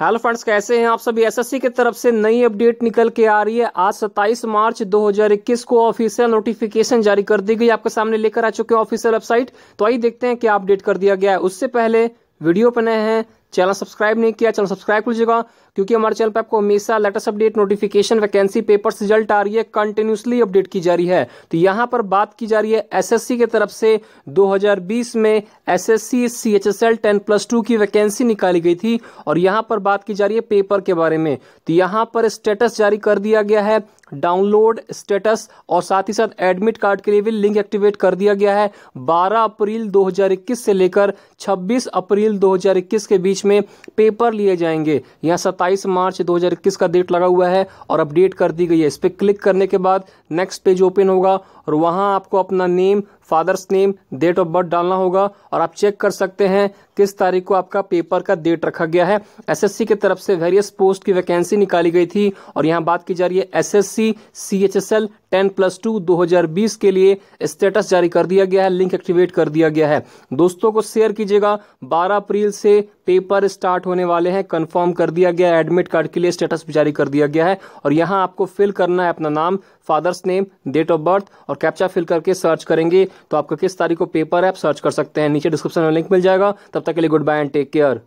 hello friends कैसे हैं आप सभी एसएससी की तरफ से नई अपडेट निकल के आ रही है आज 27 मार्च 2021 को ऑफिशियल नोटिफिकेशन जारी कर दी गई आपके सामने लेकर आ चुके हैं ऑफिशियल वेबसाइट तो आइए देखते हैं क्या अपडेट कर दिया गया है उससे पहले वीडियो पर नए हैं चैनल सब्सक्राइब नहीं किया चैनल सब्सक्राइब कर लीजिएगा क्योंकि हमारे चैनल पर आपको हमेशा latest update notification vacancy paper result आ रही है कंटिन्यूसली अपडेट की जा रही है तो यहाँ पर बात की जा रही है एसएससी की तरफ से 2020 में एसएससी सीएचएसएल 10 प्लस टू की वैकेंसी निकाली गई थी और यहाँ पर बात की जा रही है पेपर के बारे में तो यहाँ पर स्टेटस जारी कर दिया गया है डाउनलोड स्टेटस और साथ ही साथ एडमिट कार्ड के लिए भी लिंक एक्टिवेट कर दिया गया है 12 अप्रैल 2021 से लेकर 26 अप्रैल 2021 के बीच में पेपर लिए जाएंगे यहाँ सत्ताईस मार्च 2021 का डेट लगा हुआ है और अपडेट कर दी गई है इस पर क्लिक करने के बाद नेक्स्ट पेज ओपन होगा और वहाँ आपको अपना name father's name date of birth डालना होगा और आप चेक कर सकते हैं किस तारीख को आपका पेपर का डेट रखा गया है एसएससी की तरफ से वेरियस पोस्ट की वैकेंसी निकाली गई थी और यहाँ बात की जा रही है एसएससी सीएचएसएल 10 प्लस टू 2020 के लिए स्टेटस जारी कर दिया गया है लिंक एक्टिवेट कर दिया गया है दोस्तों को शेयर कीजिएगा 12 अप्रैल से पेपर पर स्टार्ट होने वाले हैं कंफर्म कर दिया गया है एडमिट कार्ड के लिए स्टेटस जारी कर दिया गया है और यहाँ आपको फिल करना है अपना नाम father's name date of birth और कैप्चा फिल करके सर्च करेंगे तो आपका किस तारीख को पेपर है आप सर्च कर सकते हैं नीचे डिस्क्रिप्शन में लिंक मिल जाएगा तब तक के लिए good bye and take care